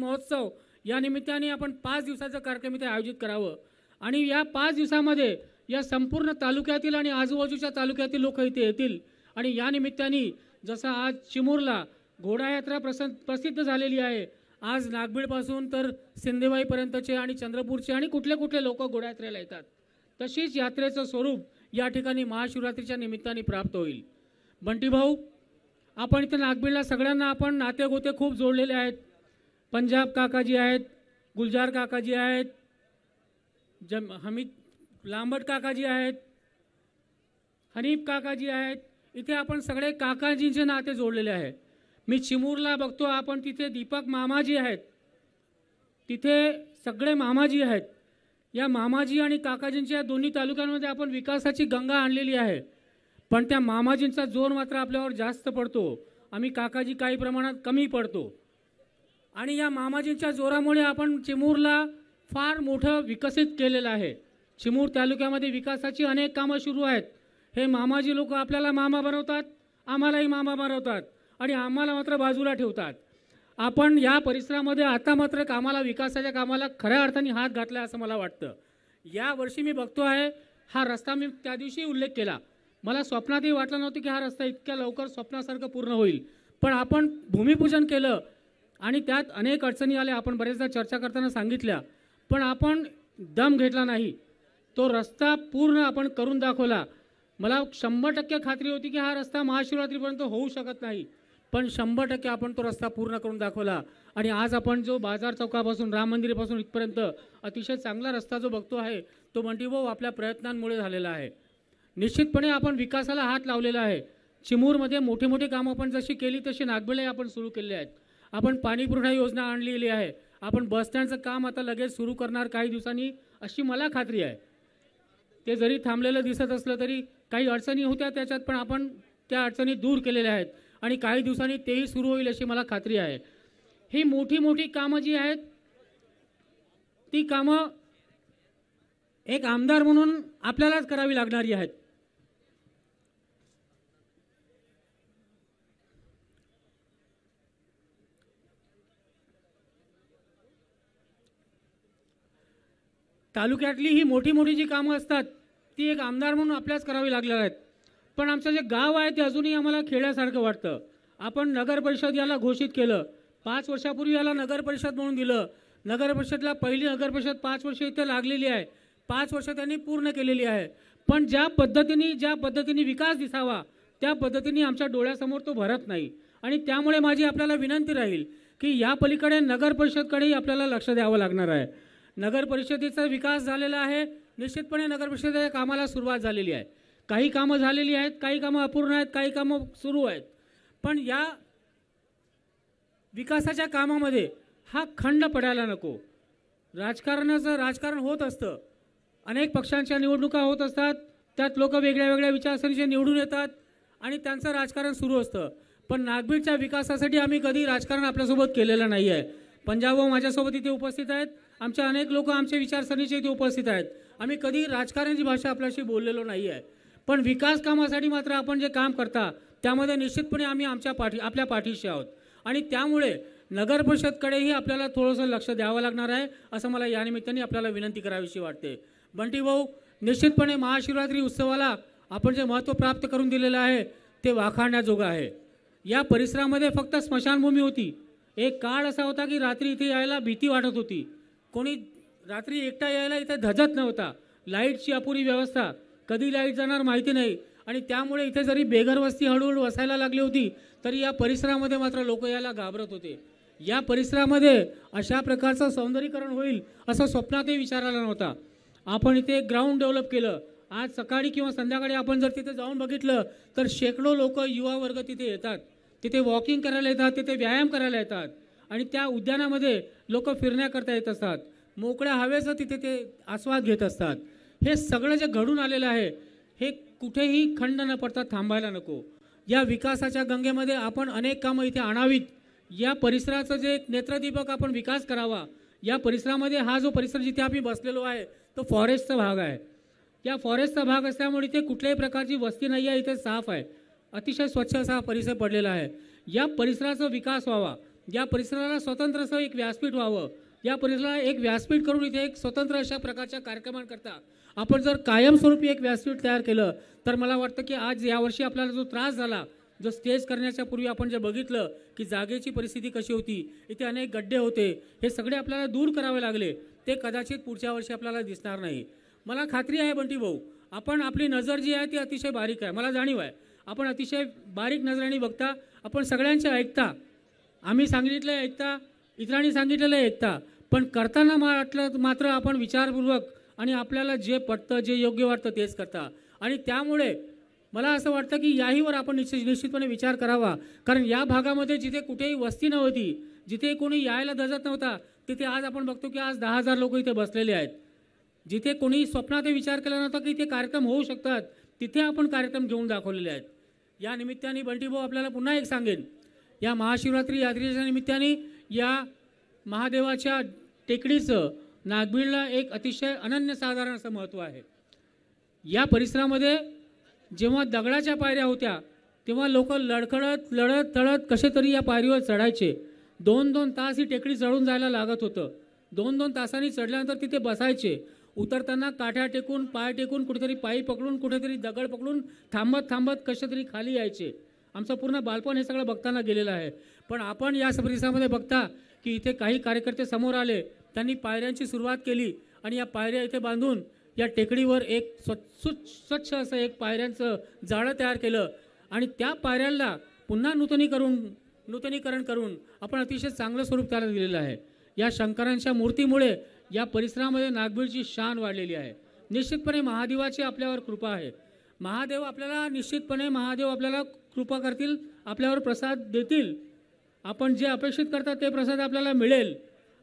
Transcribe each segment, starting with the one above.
महोत्सव या निमित्ताने आपण पाच दिवसाचं कार्यक्रम इथे आयोजित करावं आणि या पाच दिवसामध्ये या संपूर्ण तालुक्यातील आणि आजूबाजूच्या तालुक्यातील लोक इथे येतील आणि या निमित्ताने जसं आज चिमूरला घोडायात्रा प्रस प्रसिद्ध झालेली आहे आज नागबीडपासून तर सिंधेवाईपर्यंतचे आणि चंद्रपूरचे आणि कुठले कुठले लोक घोडायात्रेला येतात तशीच यात्रेचं स्वरूप या ठिकाणी महाशिवरात्रीच्या निमित्ताने प्राप्त होईल बंटी भाऊ आपण इथे नागबीडला सगळ्यांना आपण नाते गोते खूप जोडलेले आहेत पंजाब काकाजी आहेत गुलजार काकाजी आहेत जम हमीद लांबट काकाजी आहेत हनीफ काकाजी आहेत इथे आपण सगळे काकाजींचे नाते जोडलेले आहे मी चिमूरला बघतो आपण तिथे दीपक मामाजी आहेत तिथे सगळे मामाजी आहेत या मामाजी आणि काकाजींच्या दोन्ही तालुक्यांमध्ये आपण विकासाची गंगा आणलेली आहे पण त्या मामाजींचा जोर मात्र आपल्यावर जास्त पडतो आम्ही काकाजी काही प्रमाणात कमी पडतो आणि या मामाजींच्या जोरामुळे आपण चिमूरला फार मोठं विकसित केलेलं आहे चिमूर तालुक्यामध्ये विकासाची अनेक कामं सुरू आहेत हे मामाजी लोक आपल्याला मामा बनवतात आम्हालाही मामा बनवतात आणि आम्हाला मात्र बाजूला ठेवतात आपण या परिसरामध्ये आता मात्र कामाला विकासाच्या कामाला खऱ्या अर्थाने हात घातला असं मला वाटतं यावर्षी मी बघतो आहे हा रस्ता मी त्या दिवशी उल्लेख केला मला स्वप्नातही वाटलं नव्हतं की हा रस्ता इतक्या लवकर स्वप्नासारखं पूर्ण होईल पण आपण भूमिपूजन केलं आणि त्यात अनेक अडचणी आल्या आपण बरेचदा चर्चा करताना सांगितल्या पण आपण दम घेतला नाही तो रस्ता पूर्ण आपण करून दाखवला मला शंभर टक्के खात्री होती की हा रस्ता महाशिवरात्रीपर्यंत होऊ शकत नाही पण शंभर टक्के आपण तो रस्ता पूर्ण करून दाखवला आणि आज आपण जो बाजार चौकापासून राम मंदिरापासून इथपर्यंत अतिशय चांगला रस्ता जो बघतो आहे तो मंडीभाऊ आपल्या प्रयत्नांमुळे झालेला आहे निश्चितपणे आपण विकासाला हात लावलेला आहे चिमूरमध्ये मोठे मोठे कामं आपण जशी केली तशी नागबिळे आपण सुरू केले आहेत आपण पाणीपुरवठा योजना आणलेली आहे आपण बसस्टँडचं काम आता लगेच सुरू करणार काही दिवसांनी अशी मला खात्री आहे ते जरी थांबलेलं दिसत असलं तरी काही अडचणी होत्या त्याच्यात पण आपण त्या अडचणी दूर केलेल्या आहेत आणि काही दिवसांनी तेही सुरू होईल अशी मला खात्री आहे ही मोठी मोठी कामं जी आहेत ती कामं एक आमदार म्हणून आपल्यालाच करावी लागणारी आहेत तालुक्यातली ही मोठी मोठी जी कामं असतात ती एक आमदार म्हणून आपल्याच करावी लागणार आहेत पण आमचं जे गाव आहे ते अजूनही आम्हाला खेड्यासारखं वाटतं आपण नगर परिषद याला घोषित केलं पाच वर्षापूर्वी याला नगर परिषद म्हणून दिलं नगर परिषदला पहिली नगर परिषद पाच वर्ष इथं लागलेली आहे पाच वर्ष त्यांनी पूर्ण केलेली आहे पण ज्या पद्धतीने ज्या पद्धतीने विकास दिसावा त्या पद्धतीने आमच्या डोळ्यासमोर तो भरत नाही आणि त्यामुळे माझी आपल्याला विनंती राहील की या पलीकडे नगर परिषदकडेही आपल्याला लक्ष द्यावं लागणार आहे नगर परिषदेचा विकास झालेला आहे निश्चितपणे नगर परिषदेच्या कामाला सुरुवात झालेली आहे काही कामं झालेली आहेत काही कामं अपूर्ण आहेत काही कामं सुरू आहेत पण या विकासाच्या कामामध्ये हा खंड पडायला नको राजकारणाचं राजकारण होत असतं अनेक पक्षांच्या निवडणुका होत असतात त्यात लोक वेगळ्या वेगळ्या विचारसरणीचे निवडून येतात आणि त्यांचं राजकारण सुरू असतं पण नागबीडच्या विकासासाठी आम्ही कधी राजकारण आपल्यासोबत केलेलं नाही आहे पंजाब माझ्यासोबत इथे उपस्थित आहेत आमच्या अनेक लोक आमच्या विचारसरणीच्या इथे उपस्थित आहेत आम्ही कधी राजकारणाची भाषा आपल्याशी बोललेलो नाही आहे पण विकास कामासाठी मात्र आपण जे काम करता त्यामध्ये निश्चितपणे आम्ही आमच्या पाठी आपल्या पाठीशी आहोत आणि त्यामुळे नगर परिषदकडेही आपल्याला थोडंसं लक्ष द्यावं लागणार आहे असं मला या निमित्ताने आपल्याला विनंती करावीशी वाटते बंटी भाऊ निश्चितपणे महाशिवरात्री उत्सवाला आपण जे महत्त्व प्राप्त करून दिलेलं आहे ते वाखाणण्याजोगं आहे या परिसरामध्ये फक्त स्मशानभूमी होती एक काळ असा होता की रात्री इथे यायला भीती वाटत होती कोणी रात्री एकटा यायला इथे धजत नव्हता लाईटची अपुरी व्यवस्था कधी लाईट जाणार माहिती नाही आणि त्यामुळे इथे जरी बेघर वस्ती हळूहळू वसायला लागली होती तरी या परिसरामध्ये मात्र लोक यायला घाबरत होते या परिसरामध्ये अशा प्रकारचं सौंदर्यीकरण होईल असं स्वप्नातही विचारायला नव्हता आपण इथे एक ग्राउंड डेव्हलप केलं आज सकाळी किंवा संध्याकाळी आपण जर तिथे जाऊन बघितलं तर शेकडो लोक युवा वर्ग तिथे येतात तिथे वॉकिंग करायला येतात तिथे व्यायाम करायला येतात आणि त्या उद्यानामध्ये लोक फिरण्याकरता येत असतात मोकळ्या हवेस तिथे ते आस्वाद घेत असतात हे सगळं जे घडून आलेलं आहे हे कुठेही खंड न पडता थांबायला नको या विकासाच्या गंगेमध्ये आपण अनेक कामं इथे आणावीत या परिसराचं जे एक नेत्रदीपक आपण विकास करावा या परिसरामध्ये हा जो परिसर जिथे आम्ही बसलेलो आहे तो फॉरेस्टचा भाग आहे या फॉरेस्टचा भाग असल्यामुळे इथे कुठल्याही प्रकारची वस्ती नाही आहे इथे साफ आहे अतिशय स्वच्छ असा हा परिसर पडलेला आहे या परिसराचा विकास व्हावा या परिसराला स्वतंत्र असं एक व्यासपीठ व्हावं या परिसराला एक व्यासपीठ करून इथे एक स्वतंत्र अशा प्रकारच्या कार्यक्रमांकरता आपण जर कायमस्वरूपी एक व्यासपीठ तयार केलं तर मला वाटतं की आज यावर्षी आपल्याला जो त्रास झाला जो स्टेज करण्याच्या पूर्वी आपण जे बघितलं की जागेची परिस्थिती कशी होती इथे अनेक गड्डे होते हे सगळे आपल्याला दूर करावे लागले ते कदाचित पुढच्या वर्षी आपल्याला दिसणार नाही मला खात्री आहे बंटी भाऊ आपण आपली नजर जी आहे ती अतिशय बारीक आहे मला जाणीव आहे आपण अतिशय बारीक नजरेने बघता आपण सगळ्यांचे ऐकता आम्ही सांगितलं आहे ऐकता इतरांनी सांगितलेलं आहे ऐकता पण करताना वाटलं मात्र आपण विचारपूर्वक आणि आपल्याला जे पटतं जे योग्य वाटतं तेच करता आणि त्यामुळे मला असं वाटतं की याहीवर आपण निश्चित निश्चितपणे विचार करावा कारण या भागामध्ये जिथे कुठेही वस्ती नव्हती जिथे कोणी यायला दजत नव्हता तिथे आज आपण बघतो की आज दहा हजार लोक इथे बसलेले आहेत जिथे कोणी स्वप्नात विचार केला नव्हता की इथे कार्यक्रम होऊ शकतात तिथे आपण कार्यक्रम घेऊन दाखवलेले आहेत या निमित्ताने बंटीभाऊ आपल्याला पुन्हा एक सांगेन या महाशिवरात्री यात्रेच्या निमित्ताने या महादेवाच्या टेकडीचं नागबीडला एक अतिशय अनन्यसाधारण असं महत्त्व आहे या परिसरामध्ये जेव्हा दगडाच्या पायऱ्या होत्या तेव्हा लोक लडखडत लढत तळत कसे तरी या पायरीवर चढायचे दोन दोन तास ही टेकडी चढून जायला लागत होतं दोन दोन तासांनी चढल्यानंतर तिथे बसायचे उतरताना काठ्या टेकून पाय टेकून कुठेतरी पायी पकडून कुठेतरी दगड पकडून थांबत थांबत कसे तरी खाली यायचे आमचं पूर्ण बालपण हे सगळं बघताना गेलेलं आहे पण आपण या परिसरामध्ये बघता की इथे काही कार्यकर्ते समोर आले त्यांनी पायऱ्यांची सुरुवात केली आणि या पायऱ्या इथे बांधून या टेकडीवर एक स्वच्छ स्वच्छ असं एक पायऱ्यांचं जाळं तयार केलं आणि त्या पायऱ्यांना पुन्हा नूतनीकरून नूतनीकरण करून आपण अतिशय चांगलं स्वरूप त्याला दिलेलं आहे या शंकरांच्या मूर्तीमुळे या परिसरामध्ये नागपूरची शान वाढलेली आहे निश्चितपणे महादेवाची आपल्यावर कृपा आहे महादेव आपल्याला निश्चितपणे महादेव आपल्याला कृपा करतील आपल्यावर प्रसाद देतील आपण जे अपेक्षित करतात ते प्रसाद आपल्याला मिळेल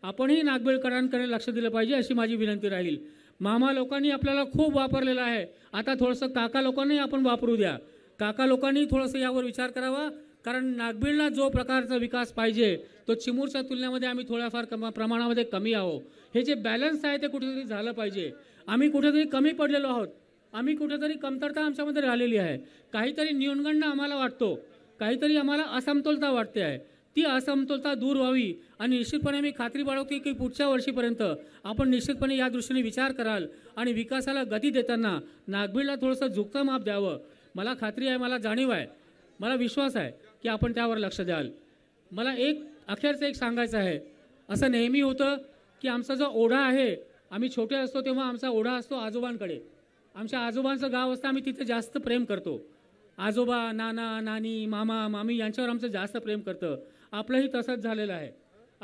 आपणही नागबेळकरांकडे लक्ष दिलं पाहिजे अशी माझी विनंती राहील मामा लोकांनी आपल्याला खूप वापरलेलं आहे आता थोडंसं काका लोकांनाही आपण वापरू द्या काका लोकांनी थोडंसं यावर विचार करावा कारण नागबीडला जो प्रकारचा विकास पाहिजे तो चिमूरच्या तुलनेमध्ये आम्ही थोड्याफार कमा प्रमाणामध्ये कमी आहो हे जे बॅलन्स आहे ते कुठेतरी झालं पाहिजे आम्ही कुठेतरी कमी पडलेलो आहोत आम्ही कुठेतरी कमतरता आमच्यामध्ये राहिलेली आहे काहीतरी न्यूनगंड आम्हाला वाटतो काहीतरी आम्हाला असमतोलता वाटते आहे ती असमतोलता दूर व्हावी आणि निश्चितपणे मी खात्री बाळगते की पुढच्या वर्षीपर्यंत आपण निश्चितपणे या दृष्टीने विचार कराल आणि विकासाला गती देताना नागबीडला थोडंसं झुकतं माप द्यावं मला खात्री आहे मला जाणीव आहे मला विश्वास आहे की आपण त्यावर लक्ष द्याल मला एक अखेरचं एक सांगायचं आहे असं नेहमी होतं की आमचा जो ओढा आहे आम्ही छोटे असतो तेव्हा आमचा ओढा असतो आजोबांकडे आमच्या आजोबांचं गाव असतं आम्ही तिथे जास्त प्रेम करतो आजोबा नाना नानी मामा मामी यांच्यावर आमचं जास्त प्रेम करतं आपलंही तसंच झालेलं आहे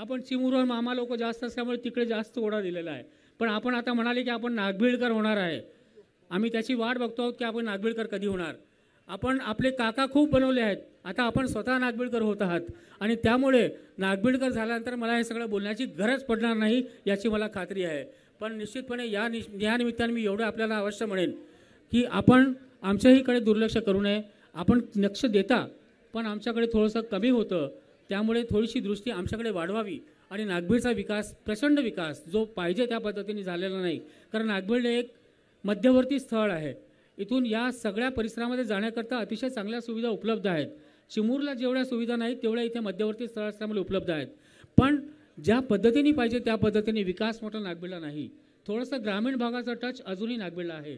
आपण चिमुरवर मामा लोक जास्त असल्यामुळे तिकडे जास्त ओढा दिलेला आहे पण आपण आता म्हणाले की आपण नागबिळकर होणार आहे आम्ही त्याची वाट बघतो आहोत की आपण नागबिळकर कधी होणार आपण आपले काका खूप बनवले आहेत आता आपण स्वतः नागबिळकर होत आहात आणि त्यामुळे नागबिळकर झाल्यानंतर मला हे सगळं बोलण्याची गरज पडणार नाही याची मला खात्री आहे पण निश्चितपणे या नि या मी एवढं आपल्याला अवश्य म्हणेन की आपण आमच्याहीकडे दुर्लक्ष करू नये आपण लक्ष देता पण आमच्याकडे थोडंसं कमी होतं त्यामुळे थोडीशी दृष्टी आमच्याकडे वाढवावी आणि नागभीडचा विकास प्रचंड विकास जो पाहिजे त्या पद्धतीने झालेला नाही कारण नागभीड हे एक मध्यवर्ती स्थळ आहे इथून या सगळ्या परिसरामध्ये जाण्याकरता अतिशय चांगल्या सुविधा उपलब्ध आहेत चिमूरला जेवढ्या सुविधा नाहीत तेवढ्या इथे मध्यवर्ती स्थळ असल्यामुळे उपलब्ध आहेत पण ज्या पद्धतीने पाहिजे त्या पद्धतीने विकास मोठा नागबिडला नाही थोडासा ग्रामीण भागाचा टच अजूनही नागबिडला आहे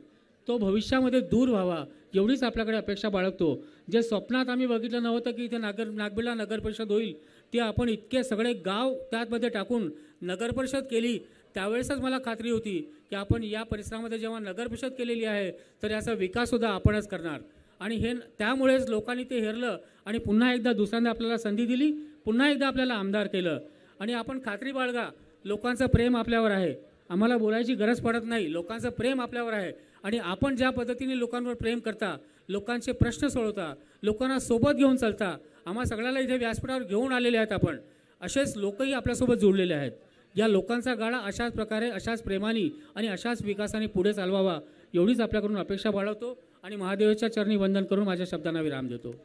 तो भविष्यामध्ये दूर व्हावा एवढीच आपल्याकडे अपेक्षा बाळगतो जे स्वप्नात आम्ही बघितलं नव्हतं की इथे नागर नागबिडला नगरपरिषद होईल ते आपण इतके सगळे गाव त्यामध्ये टाकून नगरपरिषद केली त्यावेळेसच मला खात्री होती की आपण या परिसरामध्ये जेव्हा नगरपरिषद केलेली आहे तर याचा विकाससुद्धा आपणच करणार आणि हे त्यामुळेच लोकांनी ते हेरलं आणि पुन्हा एकदा दुसऱ्यांदा आपल्याला संधी दिली पुन्हा एकदा आपल्याला आमदार केलं आणि आपण खात्री बाळगा लोकांचं प्रेम आपल्यावर आहे आम्हाला बोलायची गरज पडत नाही लोकांचं प्रेम आपल्यावर आहे आणि आपण ज्या पद्धतीने लोकांवर प्रेम करता लोकांचे प्रश्न सोडवता लोकांना सोबत घेऊन चालता आम्हा सगळ्याला इथे व्यासपीठावर घेऊन आलेले आहेत आपण असेच लोकही आपल्यासोबत जोडलेले आहेत या लोकांचा गाडा अशाच प्रकारे अशाच प्रेमाने आणि अशाच विकासाने पुढे चालवावा एवढीच आपल्याकडून अपेक्षा बाळवतो आणि महादेवाच्या चरणी वंदन करून माझ्या शब्दांना विराम देतो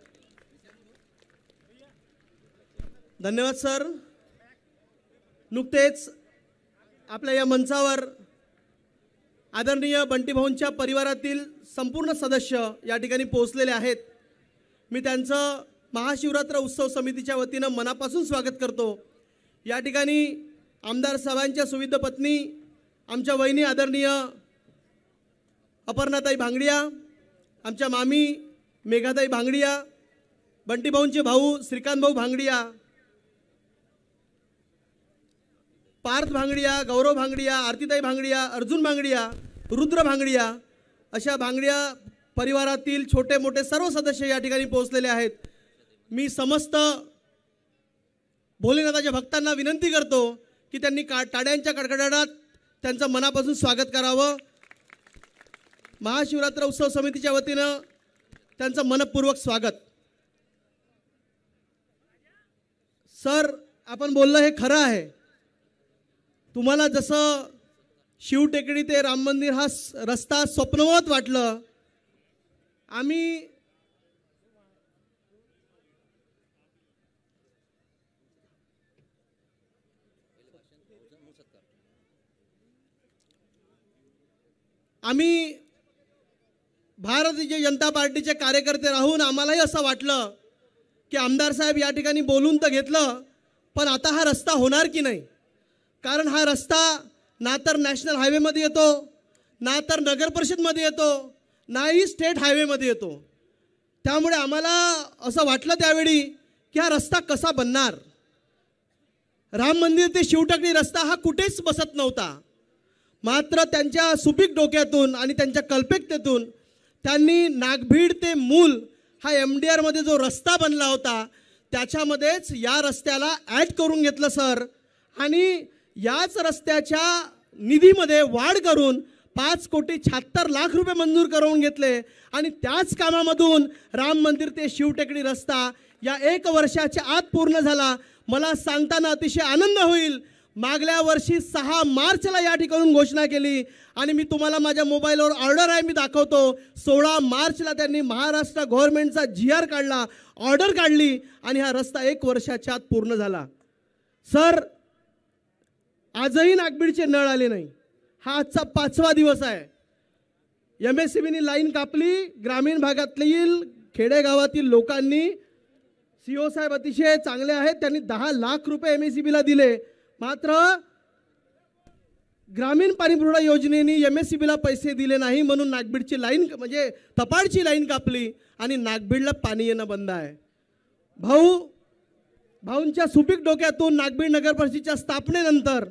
धन्यवाद सर नुकतेच आपल्या या मंचावर आदरणीय बंटीभाऊंच्या परिवारातील संपूर्ण सदस्य या ठिकाणी पोहोचलेले आहेत मी त्यांचं महाशिवरात्र उत्सव समितीच्या वतीनं मनापासून स्वागत करतो या ठिकाणी आमदार साहेबांच्या सुविध पत्नी आमच्या वहिनी आदरणीय अपर्णाताई भांगडिया आमच्या मामी मेघाताई भांगडिया बंटीभाऊंचे भाऊ श्रीकांतभाऊ भांगडिया पार्थ भांगडिया गौरव भांगडिया आरतीताई भांगडिया अर्जुन भांगडिया रुद्र भांगडिया अशा भांगडिया परिवारातील छोटे मोठे सर्व सदस्य या ठिकाणी पोहोचलेले आहेत मी समस्त भोलेनाथाच्या भक्तांना विनंती करतो की त्यांनी का टाड्यांच्या कडकडाटात त्यांचं मनापासून स्वागत करावं महाशिवरात्र उत्सव समितीच्या वतीनं त्यांचं मनपूर्वक स्वागत सर आपण बोललं हे खरं आहे तुम्हाला जसं शिवटेकडी ते राम मंदिर हा रस्ता स्वप्नवत वाटलं आम्ही आम्ही भारतीय जनता पार्टीचे कार्यकर्ते राहून आम्हालाही असं वाटलं की आमदार साहेब या ठिकाणी बोलून तर घेतलं पण आता हा रस्ता होणार की नाही कारण हा रस्ता ना तर नॅशनल हायवेमध्ये येतो ना तर नगर परिषदमध्ये येतो नाही स्टेट हायवेमध्ये येतो त्यामुळे आम्हाला असं वाटलं त्यावेळी की हा रस्ता कसा बनणार राम मंदिर ते शिवटकडी रस्ता हा कुठेच बसत नव्हता मात्र त्यांच्या सुपीक डोक्यातून आणि त्यांच्या कल्पकतेतून त्यांनी नागभीड ते मूल हा एम डी आरमध्ये जो रस्ता बनला होता त्याच्यामध्येच या रस्त्याला ॲड करून घेतलं सर आणि याच रस्त्याच्या निधीमध्ये वाढ करून पाच कोटी शहात्तर लाख रुपये मंजूर करून घेतले आणि त्याच कामामधून राम मंदिर ते शिवटेकडी रस्ता या एक वर्षाच्या आत पूर्ण झाला मला सांगताना अतिशय आनंद होईल मागल्या वर्षी सहा मार्चला या ठिकाणून घोषणा केली आणि मी तुम्हाला माझ्या मोबाईलवर ऑर्डर आहे मी दाखवतो सोळा मार्चला त्यांनी महाराष्ट्र गव्हर्नमेंटचा जी आर काढला ऑर्डर काढली आणि हा रस्ता एक वर्षाच्या आत पूर्ण झाला सर आजही नागबीडचे नळ आले नाही हा आजचा पाचवा दिवस आहे एम एस सी बीनी लाईन कापली ग्रामीण भागातील खेडेगावातील लोकांनी सी ओ साहेब अतिशय चांगले आहेत त्यांनी दहा लाख रुपये एम एस सी बीला दिले मात्र ग्रामीण पाणीपुरवठा योजनेने एम एस सी बीला पैसे दिले नाही म्हणून नागबीडची लाईन म्हणजे तपाडची लाईन कापली आणि नागबीडला पाणी येणं बंद आहे भाऊ भाऊंच्या सुपीक डोक्यातून नागबीड नगरपरिषदेच्या स्थापनेनंतर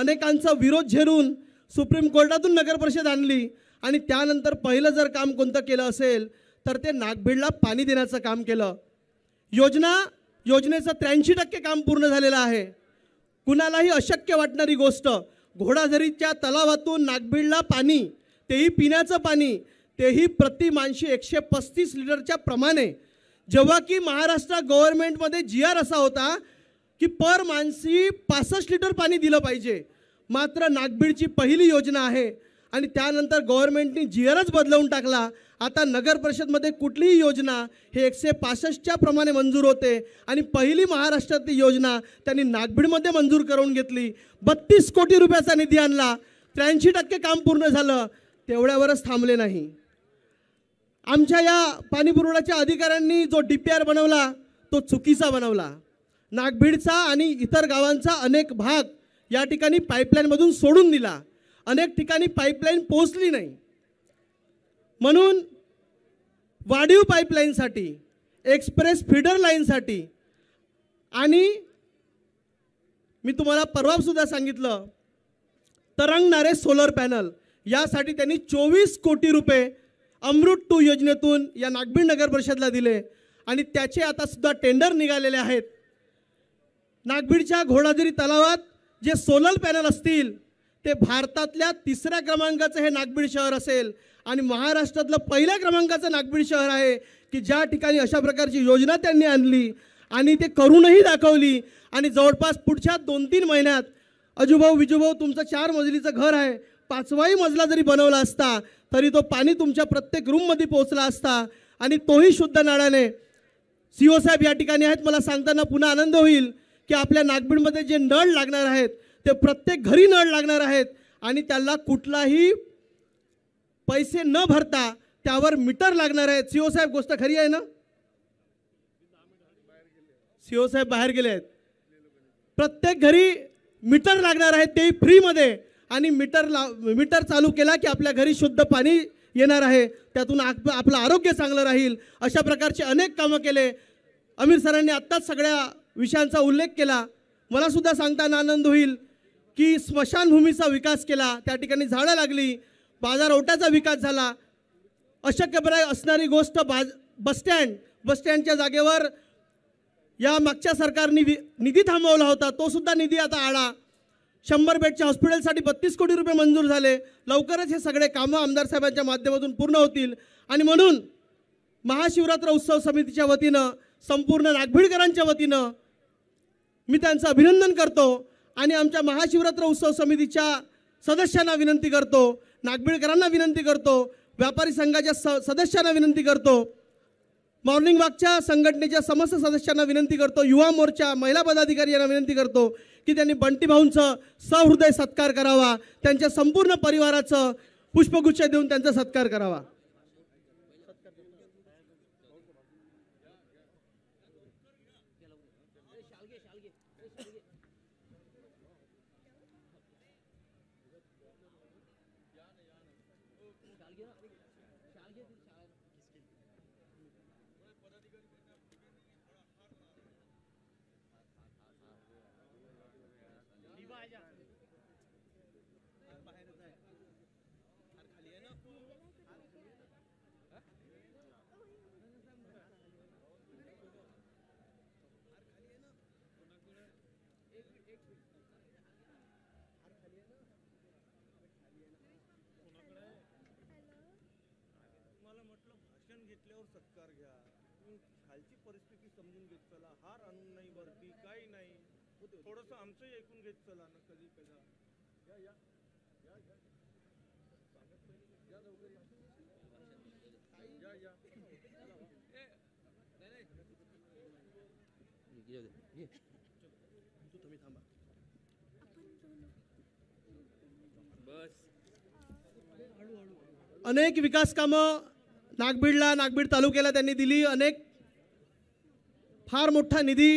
अनेकांचा विरोध झेरून सुप्रीम कोर्टातून नगरपरिषद आणली आणि त्यानंतर पहिलं जर काम कोणतं केलं असेल तर ते नागबीडला पाणी देण्याचं काम केलं योजना योजनेचं त्र्याऐंशी टक्के काम पूर्ण झालेलं आहे कुणालाही अशक्य वाटणारी गोष्ट घोडाझरीच्या तलावातून नागबीडला पाणी तेही पिण्याचं पाणी तेही प्रति माणशी एकशे पस्तीस लिटरच्या प्रमाणे जेव्हा की महाराष्ट्र गव्हर्नमेंटमध्ये जी आर असा होता की पर माणसी पासष्ट लिटर पाणी दिलं पाहिजे मात्र नागबीडची पहिली योजना आहे आणि त्यानंतर गव्हर्नमेंटनी जी आरच बदलवून टाकला आता नगर परिषदमध्ये कुठलीही योजना हे एकशे पासष्टच्या प्रमाणे मंजूर होते आणि पहिली महाराष्ट्रातली योजना त्यांनी नागभीडमध्ये मंजूर करून घेतली बत्तीस कोटी रुपयाचा निधी आणला त्र्याऐंशी टक्के काम पूर्ण झालं तेवढ्यावरच थांबले नाही आमच्या या पाणीपुरवठ्याच्या अधिकाऱ्यांनी जो डी पी आर बनवला तो चुकीचा बनवला नागभीडचा आणि इतर गावांचा अनेक भाग या ठिकाणी पाईपलाईनमधून सोडून दिला अनेक ठिकाणी पाईपलाईन पोहोचली नाही म्हणून वाढीव पाईपलाईनसाठी एक्सप्रेस फिडर लाईनसाठी आणि मी तुम्हाला परवासुद्धा सांगितलं तरंगणारे सोलर पॅनल यासाठी त्यांनी चोवीस कोटी रुपये अमृत टू योजनेतून या नागबीड नगर परिषदला दिले आणि त्याचे आता सुद्धा टेंडर निघालेले आहेत नागबीडच्या घोडाझरी तलावात जे सोलर पॅनल असतील ते भारतातल्या तिसऱ्या क्रमांकाचं हे नागबीड शहर असेल आणि महाराष्ट्रातलं पहिल्या क्रमांकाचं नागबीड शहर आहे की ज्या ठिकाणी अशा प्रकारची योजना त्यांनी आणली आणि ते करूनही दाखवली आणि जवळपास पुढच्या दोन तीन महिन्यात अजूभाऊ विजूभाऊ तुमचं चार मजलीचं घर आहे पाचवाही मजला जरी बनवला असता तरी तो पाणी तुमच्या प्रत्येक रूममध्ये पोहोचला असता आणि तोही शुद्ध नाळाने सीओ साहेब या ठिकाणी आहेत मला सांगताना पुन्हा आनंद होईल की आपल्या नागबीडमध्ये जे नळ लागणार आहेत ते प्रत्येक घरी नळ लागणार आहेत आणि त्याला कुठलाही पैसे न भरता त्यावर मीटर लागणार आहेत सीओ साहेब गोष्ट खरी आहे ना सीओ साहेब बाहेर गेले आहेत प्रत्येक घरी मीटर लागणार आहेत तेही फ्रीमध्ये आणि मीटर ला मीटर चालू केला की आपल्या घरी शुद्ध पाणी येणार आहे त्यातून आप आपलं आरोग्य चांगलं राहील अशा प्रकारचे अनेक कामं केले अमीर सरांनी आत्ताच सगळ्या विषयांचा उल्लेख केला मलासुद्धा सांगताना आनंद होईल की स्मशानभूमीचा विकास केला त्या ठिकाणी झाडं लागली बाजार बाजारओट्याचा विकास झाला अशक्यप्राय असणारी गोष्ट बाज बसस्टँड बसस्टँडच्या जागेवर या मागच्या सरकारने निधी थांबवला होता तोसुद्धा निधी आता आला शंभर बेडच्या हॉस्पिटलसाठी बत्तीस कोटी रुपये मंजूर झाले लवकरच हे सगळे कामं आमदार साहेबांच्या माध्यमातून पूर्ण होतील आणि म्हणून महाशिवरात्र उत्सव समितीच्या वतीनं संपूर्ण नागभीडकरांच्या वतीनं मी त्यांचं अभिनंदन करतो आणि आमच्या महाशिवरात्र उत्सव समितीच्या सदस्यांना विनंती करतो नागबीडकरांना विनंती करतो व्यापारी संघाच्या स सदस्यांना विनंती करतो मॉर्निंग वॉकच्या संघटनेच्या समस्त सदस्यांना विनंती करतो युवा मोर्चा महिला पदाधिकारी यांना विनंती करतो की त्यांनी बंटी भाऊंचं सहृदय सत्कार करावा त्यांच्या संपूर्ण परिवाराचं पुष्पगुच्छ देऊन त्यांचा सत्कार करावा आपल्यावर सत्कार घ्या खालची परिस्थिती समजून घेत चला हार आणून नाही वरती काही नाही थोडंसं आमचंही ऐकून घेत चला ना कधी कदा या या या या या नाही तुम्ही थांबा बस अनेक विकास कामं नागबीडला नागबीड तालुक्याला त्यांनी दिली अनेक फार मोठा निधी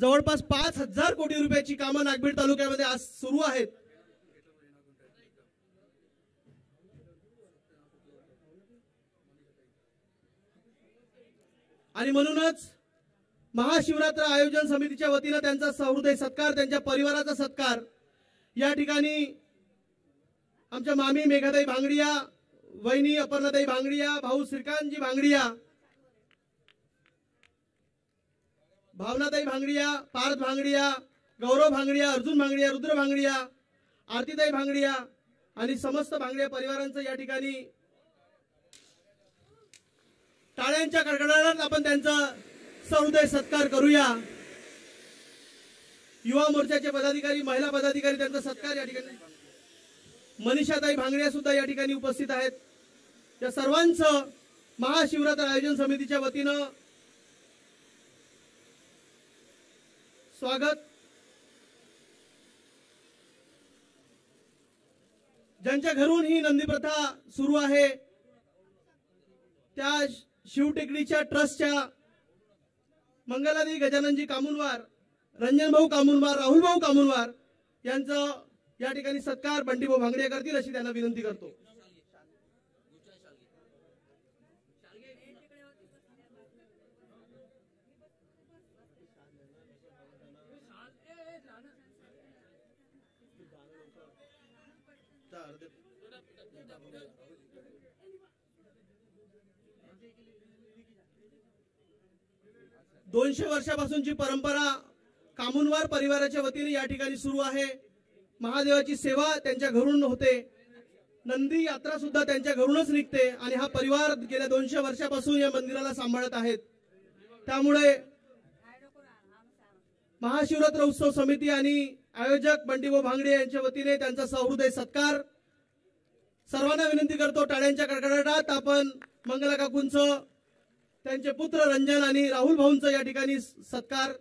जवळपास पाच हजार कोटी रुपयाची कामं नागबीड तालुक्यामध्ये आज सुरू आहेत आणि म्हणूनच महाशिवरात्र आयोजन समितीच्या वतीनं त्यांचा सहृदय सत्कार त्यांच्या परिवाराचा सत्कार या ठिकाणी आमच्या मामी मेघाताई भांगडिया वहिनी अपर्णाताई भांगडिया भाऊ श्रीकांतजी भांगडिया भावनाताई भांगडिया पार्थ भांगडिया गौरव भांगडिया अर्जुन भांगडिया रुद्र भांगडिया आरतीताई भांगडिया आणि समस्त भांगडिया परिवारांचं या ठिकाणी टाळ्यांच्या कडकडाटात आपण त्यांचा सहृदय सत्कार करूया युवा मोर्चाचे पदाधिकारी महिला पदाधिकारी त्यांचा सत्कार या ठिकाणी मनीषाताई भांगड्या सुद्धा या ठिकाणी उपस्थित आहेत या सर्वांचं महाशिवरात्र आयोजन समितीच्या वतीनं स्वागत ज्यांच्या घरून ही नंदी प्रथा सुरू आहे त्या शिवटेकडीच्या ट्रस्टच्या मंगलादी गजाननजी कामुनवार रंजन भाऊ कामुनवार राहुल भाऊ कामुनवार यांचं या ठिकाणी सत्कार बंडीभाऊ भांगडे करतील अशी त्यांना विनंती करतो दोनशे वर्षापासूनची परंपरा कामुनवार परिवाराच्या वतीने या ठिकाणी सुरू आहे महादेवाची सेवा त्यांच्या घरून होते नंदी यात्रा सुद्धा त्यांच्या घरूनच निघते आणि हा परिवार गेल्या दोनशे वर्षापासून या मंदिराला सांभाळत आहेत त्यामुळे महाशिवरात्र उत्सव समिती आणि आयोजक बंडी व भांगडे यांच्या वतीने त्यांचा सहृदय सत्कार सर्वांना विनंती करतो टाळ्यांच्या कडकडाटात आपण मंगला काकूंच त्यांचे पुत्र रंजन आणि राहुल भाऊंचा या ठिकाणी सत्कार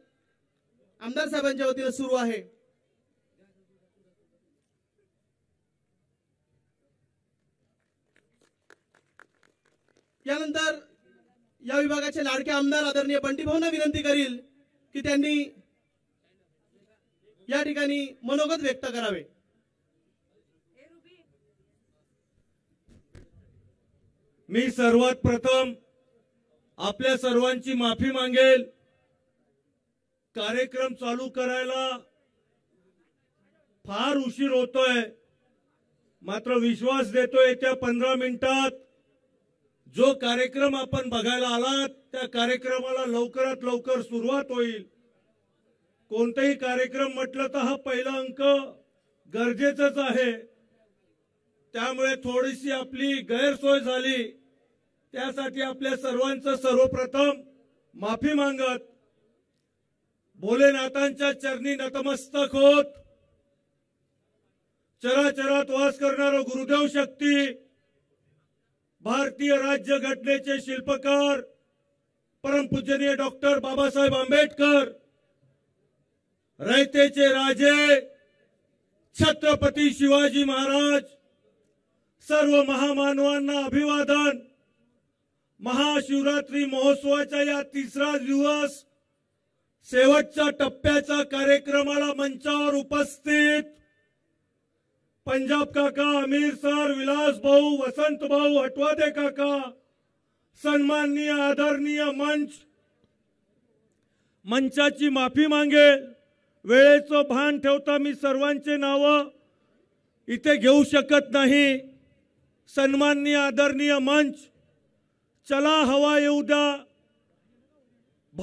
आमदार साहेबांच्या वतीने सुरू आहे यानंतर या विभागाचे लाडके आमदार आदरणीय भाऊना विनंती करील की त्यांनी या ठिकाणी मनोगत व्यक्त करावे मी सर्वात प्रथम आपल्या सर्वांची माफी मागेल कार्यक्रम चालू करायला फार उशीर होतोय मात्र विश्वास देतोय त्या पंधरा मिनिटात जो कार्यक्रम आपण बघायला आलात त्या कार्यक्रमाला लवकरात लवकर सुरुवात होईल कोणताही कार्यक्रम म्हटलं तर हा पहिला अंक गरजेचंच आहे त्यामुळे थोडीशी आपली गैरसोय झाली त्यासाठी आपल्या सर्वांचं सर्वप्रथम माफी मागत भोलेनाथांच्या चरणी नतमस्तक होत चराचरात वास करणारं गुरुदेव शक्ती भारतीय राज्य घटनेचे शिल्पकार परमपूजनीय डॉक्टर बाबासाहेब आंबेडकर रयतेचे राजे छत्रपती शिवाजी महाराज सर्व महामानवांना अभिवादन महाशिवरात्री महोत्सवाच्या या तिसरा दिवस शेवटच्या टप्प्याच्या कार्यक्रमाला मंचावर उपस्थित पंजाब काका आमिर सर विलास भाऊ वसंत भाऊ अटवादे काका सन्माननीय आदरणीय मंच मंचाची माफी मागेल वेळेचं भान ठेवता मी सर्वांचे नावं इथे घेऊ शकत नाही सन्माननीय आदरणीय मंच चला हवा येऊ द्या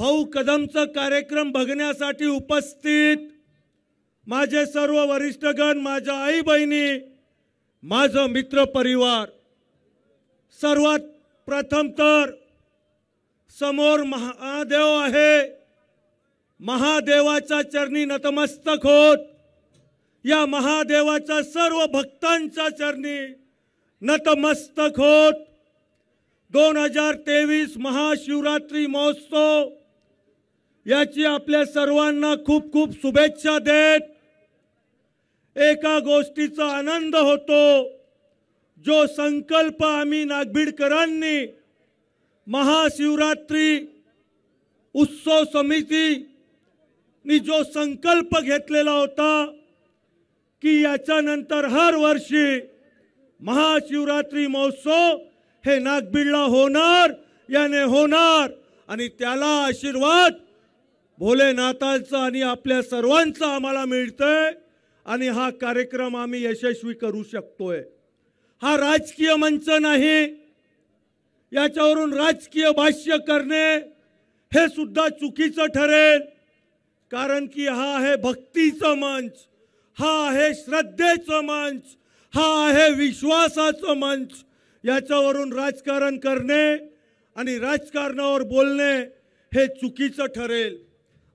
भाऊ कदमचा कार्यक्रम बघण्यासाठी उपस्थित माझे सर्व वरिष्ठगण माझ्या आई बहिणी माझं मित्र परिवार सर्वात प्रथम तर समोर महादेव आहे महादेवाच्या चरणी नतमस्तक होत या महादेवाच्या सर्व भक्तांच्या चरणी नतमस्तक होत दोन हजार तेवीस महाशिवरात्री महोत्सव याची आपल्या सर्वांना खूप खूप शुभेच्छा देत एका गोष्टीचा आनंद होतो जो संकल्प आम्ही नागभीडकरांनी महाशिवरात्री उत्सव समितीनी जो संकल्प घेतलेला होता की याच्यानंतर हर वर्षी महाशिवरात्री महोत्सव हे नागबीडला होणार याने होणार आणि त्याला आशीर्वाद भोलेनाथांचा आणि आपल्या सर्वांचा आम्हाला मिळतंय आणि हा कार्यक्रम आम्ही यशस्वी करू शकतोय हा राजकीय मंच नाही याच्यावरून राजकीय भाष्य करणे हे सुद्धा चुकीचं ठरेल कारण की हा आहे भक्तीचं मंच हा आहे श्रद्धेचं मंच हा आहे विश्वासाचं मंच याच्यावरून राजकारण करणे आणि राजकारणावर बोलणे हे चुकीचं ठरेल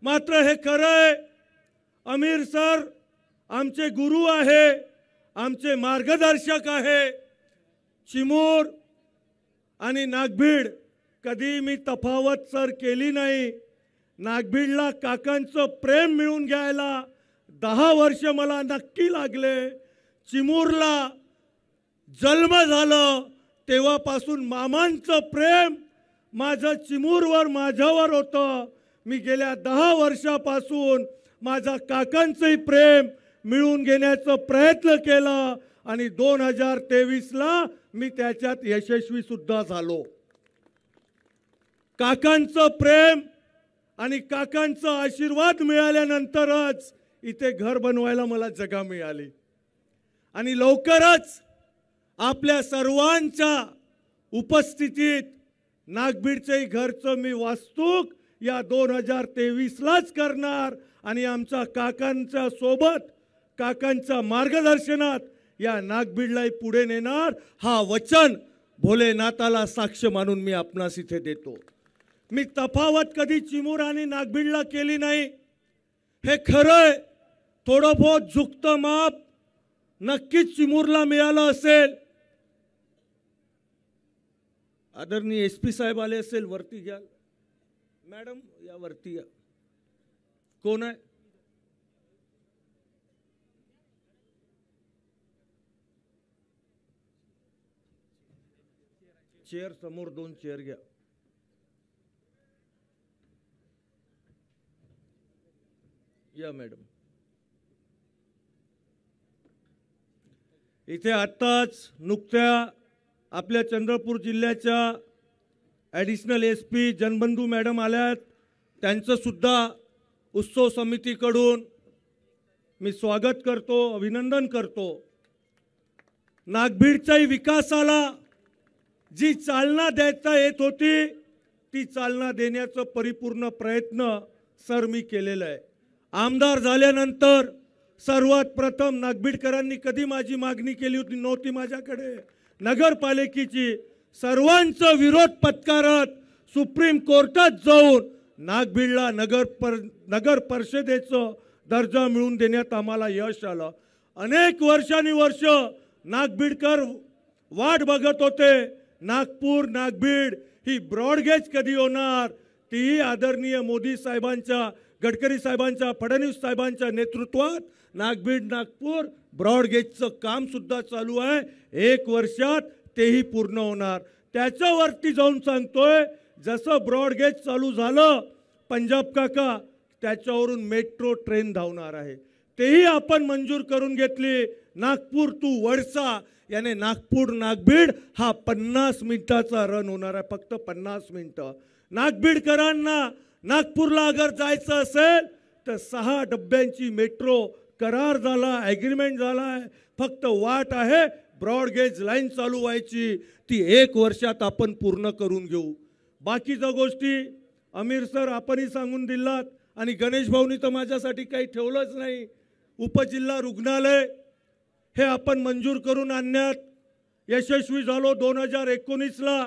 मात्र हे खरं आहे अमीर सर आमचे गुरु आहे आमचे मार्गदर्शक आहे चिमूर आणि नागभीड कधी मी तफावत सर केली नाही नागभीडला काकांचं प्रेम मिळून घ्यायला दहा वर्ष मला नक्की लागले चिमूरला जन्म झालं तेव्हापासून मामांचं प्रेम माझं चिमूरवर माझ्यावर होतं मी गेल्या दहा वर्षापासून माझा काकांचंही प्रेम मिळवून घेण्याचा प्रयत्न केला आणि दोन हजार तेवीसला मी त्याच्यात यशस्वी सुद्धा झालो काकांचं प्रेम आणि काकांचा आशीर्वाद मिळाल्यानंतरच इथे घर बनवायला मला जगा मिळाली आणि लवकरच आपल्या सर्वांच्या उपस्थितीत नागबीडचे घरचं मी वास्तूक या दोन हजार तेवीसलाच करणार आणि आमच्या काकांच्या सोबत काकांच्या मार्गदर्शनात या नागबीडलाही पुढे नेणार हा वचन भोलेनाथाला साक्ष मानून मी आपणास इथे देतो मी तफावत कधी चिमूर आणि नागबीडला केली नाही हे खरंय थोडं बहुत झुकतं माप नक्कीच चिमूरला मिळालं असेल आदरणीय एस पी साहेब आले असेल वरती घ्याल मॅडम या वरती या कोण आहे चेअर समोर दोन चेअर घ्या या मॅडम इथे आत्ताच नुकत्या आपल्या चंद्रपूर जिल्ह्याच्या additional S P Janbandhu madam आल्यात त्यांचंसुद्धा उत्सव समितीकडून मी स्वागत करतो अभिनंदन करतो नागभीडच्याही विकासाला जी चालना द्यायचा येत होती ती चालना देण्याचं परिपूर्ण प्रयत्न सर मी केलेलं आहे आमदार झाल्यानंतर सर्वात प्रथम नागबीडकरांनी कधी माझी मागणी केली होती नव्हती माझ्याकडे नगरपालिकेची सर्वांचं विरोध पत्कारत सुप्रीम कोर्टात जाऊन नागबीडला नगर पर नगर परिषदेचं दर्जा मिळवून देण्यात आम्हाला यश आलं अनेक वर्ष नागबीडकर वाट बघत होते नागपूर नागबीड ही ब्रॉडगेज कधी होणार तीही आदरणीय मोदी साहेबांच्या गडकरी साहेबांच्या फडणवीस साहेबांच्या नेतृत्वात नागबीड नागपूर ब्रॉडगेजचं कामसुद्धा चालू आहे एक वर्षात तेही पूर्ण होणार त्याच्यावरती जाऊन सांगतोय जसं ब्रॉडगेज चालू झालं पंजाब काका त्याच्यावरून मेट्रो ट्रेन धावणार आहे तेही आपण मंजूर करून घेतली नागपूर टू वडसा याने नागपूर नागबीड हा पन्नास मिनिटाचा रन होणार आहे फक्त पन्नास मिनिटं नागबीडकरांना नागपूरला अगर जायचं असेल तर सहा डब्यांची मेट्रो करार झाला ॲग्रीमेंट झाला आहे फक्त वाट आहे ब्रॉडगेज लाईन चालू व्हायची ती एक वर्षात आपण पूर्ण करून घेऊ बाकीच्या गोष्टी अमीर सर आपणही सांगून दिलात आणि गणेश भाऊनी तर माझ्यासाठी काही ठेवलंच नाही उपजिल्हा रुग्णालय हे आपण मंजूर करून आणण्यात यशस्वी झालो दोन हजार एकोणीसला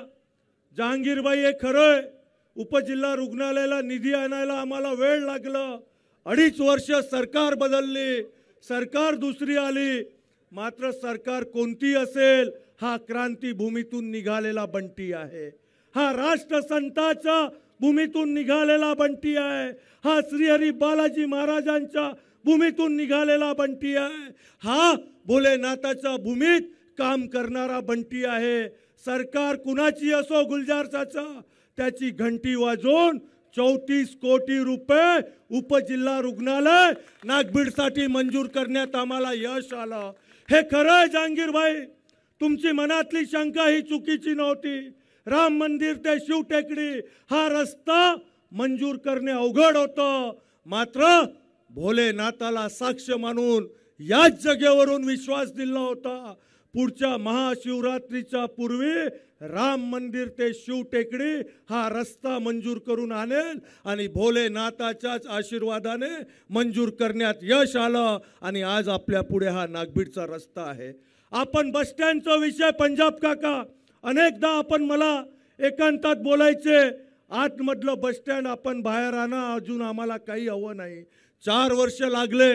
जहांगीरबाई हे खरंय उपजिल्हा रुग्णालयाला निधी आणायला आम्हाला वेळ लागलं अडीच वर्ष सरकार बदलली सरकार दुसरी आली मात्र सरकार कोणती असेल हा क्रांती भूमीतून निघालेला बंटी आहे हा राष्ट्रसंताच्या भूमीतून निघालेला बंटी आहे हा श्रीहरी बालाजी महाराजांच्या भूमीतून निघालेला बंटी आहे हा भोलेनाथाच्या भूमीत काम करणारा बंटी आहे सरकार कुणाची असो गुलजारचा त्याची घंटी वाजवून चौतीस कोटी रुपये उपजिल्हा रुग्णालय नागबीडसाठी मंजूर करण्यात आम्हाला यश आलं हे खरं आहे भाई तुमची मनातली शंका ही चुकीची नव्हती राम मंदिर ते शिवटेकडी हा रस्ता मंजूर करणे अवघड होतं मात्र भोलेनाथाला साक्ष मानून याच जगेवरून विश्वास दिला होता पुढच्या महाशिवरात्रीच्या पूर्वी राम मंदिर ते शिव टेकडी हा रस्ता मंजूर करून आणेल आणि भोलेनाथाच्याच आशीर्वादाने मंजूर करण्यात यश आलं आणि आज आपल्या पुढे हा नागबीडचा रस्ता आहे आपण बसस्टँडचा विषय पंजाब काका अनेकदा आपण मला एकांतात बोलायचे आतमधलं बसस्टँड आपण बाहेर आणा अजून आम्हाला काही हवं नाही चार वर्ष लागले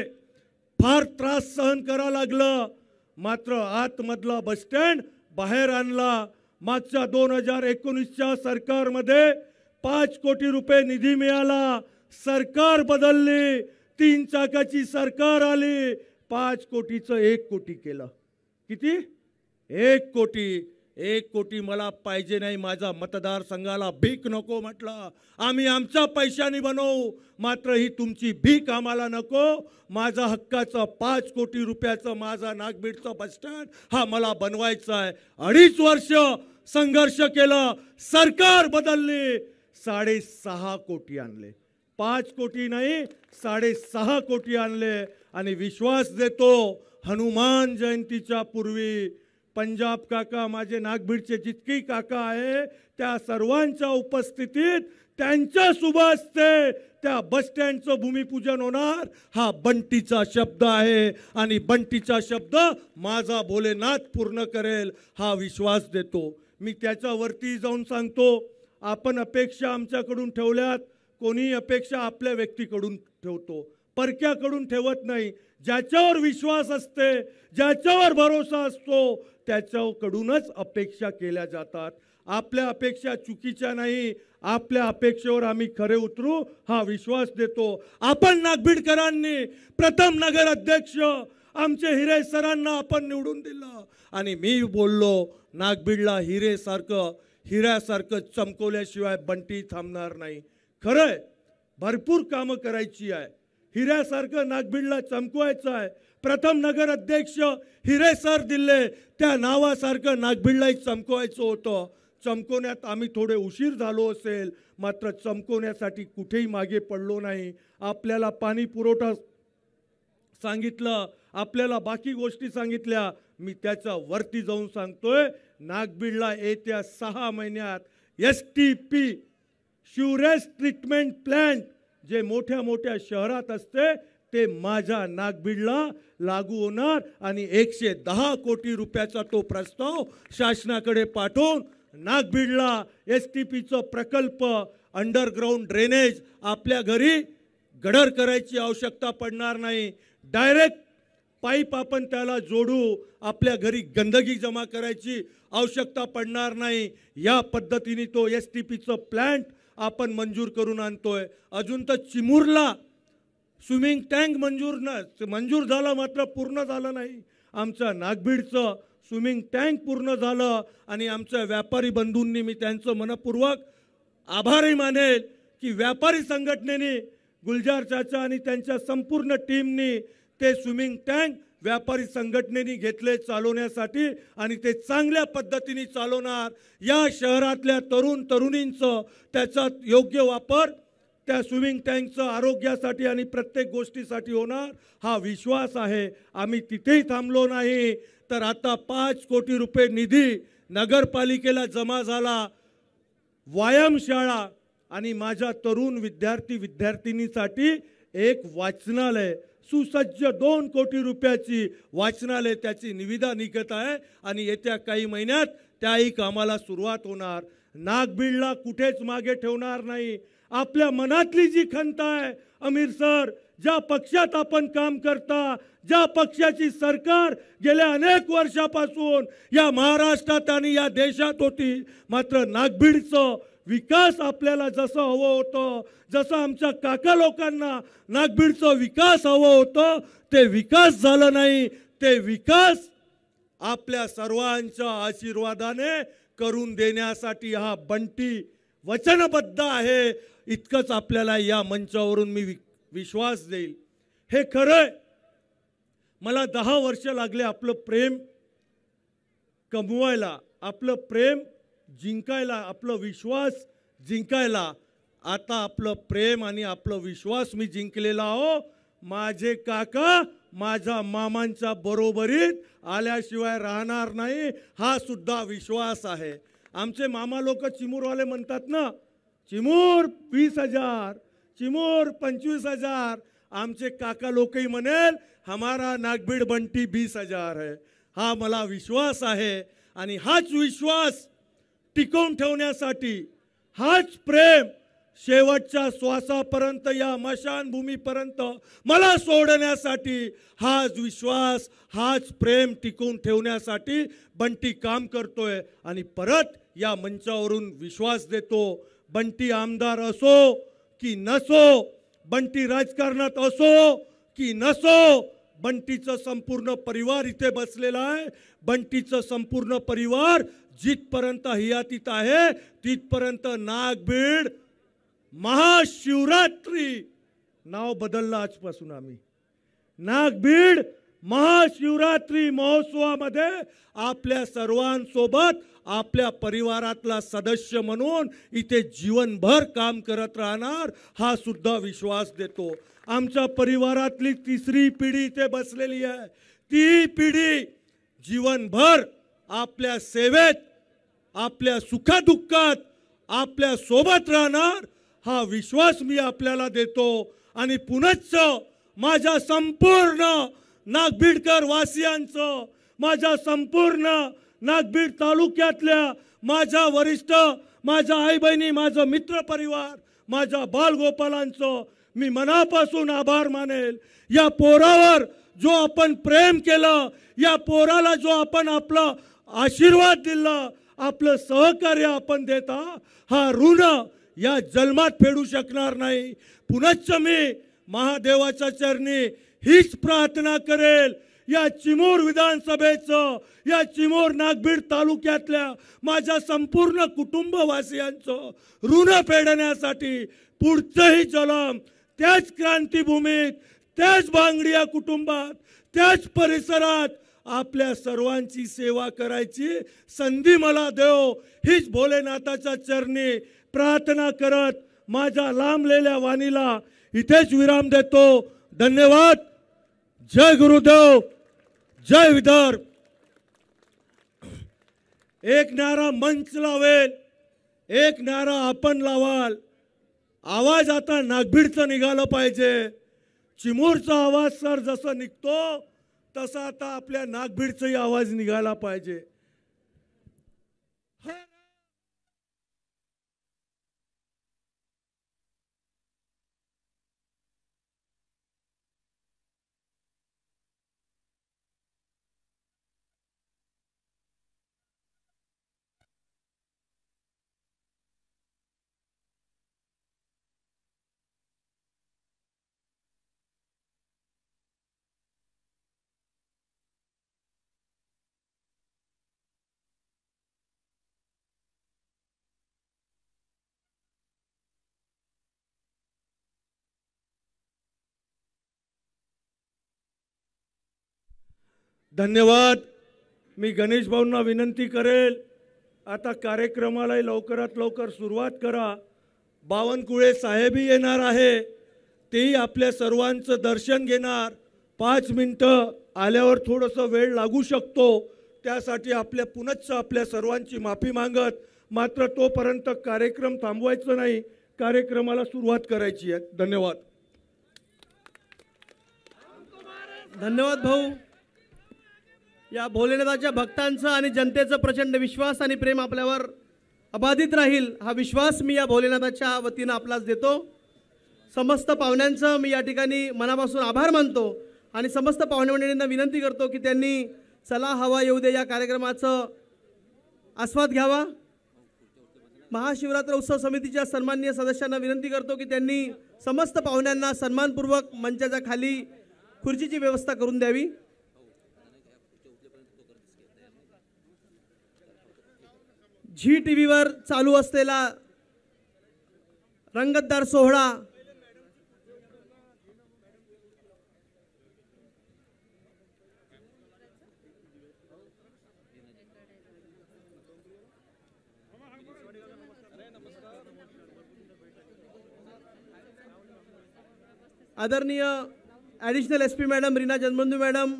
फार त्रास सहन करा लागलं मात्र आतमधला बसस्टँड बाहेर आणला मागच्या दोन हजार एकोणीसच्या सरकारमध्ये पाच कोटी रुपये निधी मिळाला सरकार बदलली तीन चाकाची सरकार आली पाच कोटीचं एक कोटी केलं किती एक कोटी एक कोटी मला पाहिजे नाही माझा मतदारसंघाला भीक नको म्हटलं आम्ही आमच्या पैशाने बनवू मात्र ही तुमची भीक आम्हाला नको माझा हक्काचं पाच कोटी रुपयाचं माझा नागबीडचं बसस्टँड हा मला बनवायचा आहे अडीच वर्ष संघर्ष केला सरकार बदलले साडेसहा कोटी आणले पाच कोटी नाही साडेसहा कोटी आणले आणि विश्वास देतो हनुमान जयंतीच्या पूर्वी पंजाब काका माझे नागभीडचे जितकी काका आहे त्या सर्वांच्या उपस्थितीत त्यांच्या सुभासते त्या बसस्टँडचं भूमिपूजन होणार हा बंटीचा शब्द आहे आणि बंटीचा शब्द माझा भोलेनाथ पूर्ण करेल हा विश्वास देतो मी त्याच्यावरती जाऊन सांगतो आपण अपेक्षा आमच्याकडून ठेवल्यात कोणी अपेक्षा आपल्या व्यक्तीकडून ठेवतो परक्याकडून ठेवत नाही ज्याच्यावर विश्वास असते ज्याच्यावर भरोसा असतो त्याच्याकडूनच अपेक्षा केल्या जातात आपल्या अपेक्षा चुकीच्या नाही आपल्या अपेक्षेवर आम्ही खरे उतरू हा विश्वास देतो आपण नागभीडकरांनी प्रथम नगर अध्यक्ष आमचे हिरे सरांना आपण निवडून दिलं आणि मी बोललो नागबीडला हिरेसारखं हिऱ्यासारखं चमकवल्याशिवाय बंटी थांबणार नाही खरंय भरपूर कामं करायची आहे हिऱ्यासारखं नागबिडला चमकवायचं आहे प्रथम नगर अध्यक्ष हिरे सर दिले त्या नावासारखं नागबीडलाही चमकवायचं होतं चमकवण्यात आम्ही थोडे उशीर झालो असेल मात्र चमकवण्यासाठी कुठेही मागे पडलो नाही आपल्याला पाणी पुरवठा सांगितलं आपल्याला बाकी गोष्टी सांगितल्या मी त्याच्या वरती जाऊन सांगतोय नागबिडला येत्या सहा महिन्यात S T P sewerage treatment plant जे मोठ्या मोठ्या शहरात असते ते माझ्या नागबीडला लागू होणार आणि एकशे दहा कोटी रुपयाचा तो प्रस्ताव शासनाकडे पाठवून नागबीडला एस टी पीचं प्रकल्प अंडरग्राऊंड ड्रेनेज आपल्या घरी गडर करायची आवश्यकता पडणार नाही डायरेक्ट पाईप आपण त्याला जोडू आपल्या घरी गंदगी जमा करायची आवश्यकता पडणार नाही या पद्धतीने तो एस टी पीचं प्लॅन्ट आपण मंजूर करून आणतोय अजून तर चिमूरला स्विमिंग टँक मंजूर न मंजूर झालं मात्र पूर्ण झालं नाही आमचं नागभीडचं स्विमिंग टँक पूर्ण झालं आणि आमच्या व्यापारी बंधूंनी मी त्यांचं मनपूर्वक आभारही मानेल की व्यापारी संघटनेने गुलजार चाचा आणि त्यांच्या संपूर्ण टीमनी ते स्विमिंग टँक व्यापारी संघटनेने घेतले चालवण्यासाठी आणि ते चांगल्या पद्धतीने चालवणार या शहरातल्या तरुण तरुणींचं त्याचा योग्य वापर त्या स्विमिंग टँकचं आरोग्यासाठी आणि प्रत्येक गोष्टीसाठी होणार हा विश्वास आहे आम्ही तिथेही थांबलो नाही तर आता पाच कोटी रुपये निधी नगरपालिकेला जमा झाला व्यायामशाळा आणि माझ्या तरुण विद्यार्थी विद्यार्थिनीसाठी एक वाचनालय सुसज्ज दोन कोटी रुपयाची वाचनालय त्याची निविदा निघत आहे आणि येत्या काही महिन्यात त्याही कामाला सुरुवात होणार नागबीडला कुठेच मागे ठेवणार नाही आपल्या मनातली जी खंत आहे अमीर सर ज्या पक्षात आपण काम करता ज्या पक्षाची सरकार गेल्या अनेक वर्षापासून या महाराष्ट्रात आणि या देशात होती मात्र नागबीडचं विकास आपल्याला जसं हवं होतं जसं आमच्या काका लोकांना नागबीडचा विकास हवं होतं ते विकास झालं नाही ते विकास आपल्या सर्वांच्या आशीर्वादाने करून देण्यासाठी हा बंटी वचनबद्ध आहे इतकंच आपल्याला या मंचावरून मी विश्वास देईल हे आहे मला दहा वर्ष लागले आपलं प्रेम कमवायला आपलं प्रेम जिंकायला आपलं विश्वास जिंकायला आता आपलं प्रेम आणि आपलं विश्वास मी जिंकलेला आहो माझे काका माझ्या मामांच्या बरोबरीत आल्याशिवाय राहणार नाही हा सुद्धा विश्वास आहे आमचे मामा लोक चिमूरवाले म्हणतात ना चिमूर वीस हजार चिमूर पंचवीस हजार आमचे काका लोकही म्हणेल हमारा नागबीड बंटी वीस हजार आहे हा मला विश्वास आहे आणि हाच विश्वास टिकवून ठेवण्यासाठी हाच प्रेम शेवटच्या श्वासापर्यंत या मशानभूमीपर्यंत मला सोडण्यासाठी हाच विश्वास हाच प्रेम टिकवून ठेवण्यासाठी बंटी काम करतोय आणि परत या मंचावरून विश्वास देतो बंटी आमदार असो की नसो बंटी राजकारणात असो की नसो बंटीचं संपूर्ण परिवार इथे बसलेला आहे बंटीचं संपूर्ण परिवार जिथपर्यंत हियातीत आहे तिथपर्यंत नागबीड महाशिवरात्री नाव बदललं आजपासून आम्ही नागबीड महाशिवरात्री महोत्सवामध्ये आपल्या सर्वांसोबत आपल्या परिवारातला सदस्य म्हणून इथे जीवनभर काम करत राहणार हा सुद्धा विश्वास देतो आमच्या परिवारातली तिसरी पिढी इथे बसलेली आहे ती पिढी जीवनभर आपल्या सेवेत आपल्या सुखादुःखात आपल्या सोबत राहणार हा विश्वास मी आपल्याला देतो आणि पुनश्च माझ्या संपूर्ण नागबीडकर वासियांचं माझ्या संपूर्ण नागबीड तालुक्यातल्या माझ्या वरिष्ठ माझ्या आई बहिणी माझं मित्रपरिवार माझ्या बालगोपालांचं मी मनापासून आभार मानेल या पोरावर जो आपण प्रेम केलं या पोराला जो आपण आपला आशीर्वाद दिला आपलं सहकार्य आपण देता हा ऋण या जन्मात फेडू शकणार नाही पुनश्च मी महादेवाच्या चरणी हीच प्रार्थना करेल या चिमूर विधानसभेचं या चिमूर नागबीड तालुक्यातल्या माझ्या संपूर्ण कुटुंबवासियांचं ऋण फेडण्यासाठी पुढचंही जलम त्याच क्रांतीभूमीत त्याच बांगडिया कुटुंबात त्याच परिसरात आपल्या सर्वांची सेवा करायची संधी मला देव हीच भोलेनाथाच्या चरणी प्रार्थना करत माझ्या लांबलेल्या वाणीला इथेच विराम देतो धन्यवाद जय गुरुदेव जय विदर्भ एक नारा मंच लावेल एक नारा आपण लावाल आवाज आता नागभीडचं निघालं पाहिजे चिमूरचा आवाज सर जसं निघतो तसा आता आपल्या नागभीडचाही आवाज निघाला पाहिजे धन्यवाद मी गणेश भाऊंना विनंती करेल आता कार्यक्रमालाही लवकरात लवकर सुरुवात करा बावनकुळे साहेबही येणार आहे तेही आपल्या सर्वांचं दर्शन घेणार पाच मिनटं आल्यावर थोडंसं वेळ लागू शकतो त्यासाठी आपल्या पुनच्च आपल्या सर्वांची माफी मागत मात्र तोपर्यंत कार्यक्रम थांबवायचं नाही कार्यक्रमाला सुरुवात करायची आहे धन्यवाद धन्यवाद भाऊ या भोलेनाथाच्या भक्तांचं आणि जनतेचं प्रचंड विश्वास आणि प्रेम आपल्यावर अबाधित राहील हा विश्वास मी या भोलेनाथाच्या वतीनं आपलाच देतो समस्त पाहुण्यांचं मी या ठिकाणी मनापासून आभार मानतो आणि समस्त मंडळींना विनंती करतो की त्यांनी चला हवा येऊ दे या कार्यक्रमाचं आस्वाद घ्यावा महाशिवरात्र उत्सव समितीच्या सन्माननीय सदस्यांना विनंती करतो की त्यांनी समस्त पाहुण्यांना सन्मानपूर्वक मंचाच्या खाली खुर्चीची व्यवस्था करून द्यावी झी टी व्हीवर चालू असलेला रंगतदार सोहळा आदरणीय additional S P madam Reena Janbandhu madam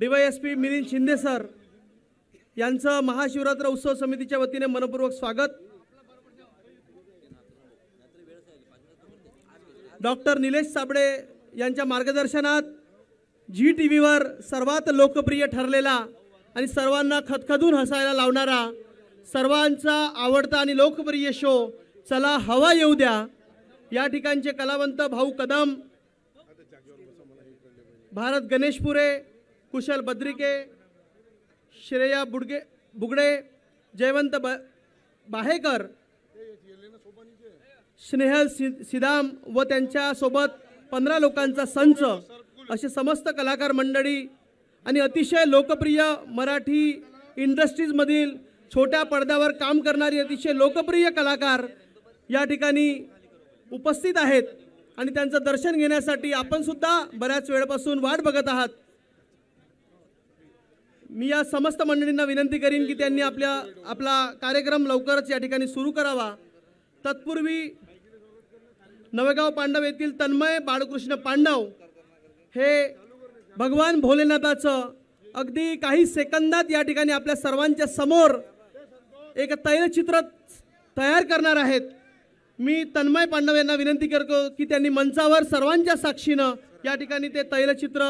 D Y S P Milind Shinde sir यांचं महाशिवरात्र उत्सव समितीच्या वतीने मनपूर्वक स्वागत डॉक्टर निलेश साबळे यांच्या मार्गदर्शनात झी टी व्हीवर सर्वात लोकप्रिय ठरलेला आणि सर्वांना खतखदून हसायला लावणारा सर्वांचा आवडता आणि लोकप्रिय शो चला हवा येऊ द्या या ठिकाणचे कलावंत भाऊ कदम भारत गणेशपुरे कुशल बद्रिके श्रेया बुडगे बुगडे जयवंत ब बाहेकर स्नेहल सि सिदाम व त्यांच्यासोबत पंधरा लोकांचा संच असे समस्त कलाकार मंडळी आणि अतिशय लोकप्रिय मराठी इंडस्ट्रीजमधील छोट्या पडद्यावर काम करणारी अतिशय लोकप्रिय कलाकार या ठिकाणी उपस्थित आहेत आणि त्यांचं दर्शन घेण्यासाठी आपणसुद्धा बऱ्याच वेळपासून वाट बघत आहात मी या समस्त मंडळींना विनंती करीन की त्यांनी आपल्या आपला कार्यक्रम लवकरच या ठिकाणी सुरू करावा तत्पूर्वी नवेगाव पांडव येथील तन्मय बाळकृष्ण पांडव हे भगवान भोलेनाथाचं अगदी काही सेकंदात या ठिकाणी आपल्या सर्वांच्या समोर एक तैलचित्र तयार करणार आहेत मी तन्मय पांडव यांना विनंती करतो की त्यांनी मंचावर सर्वांच्या साक्षीनं या ठिकाणी ते तैलचित्र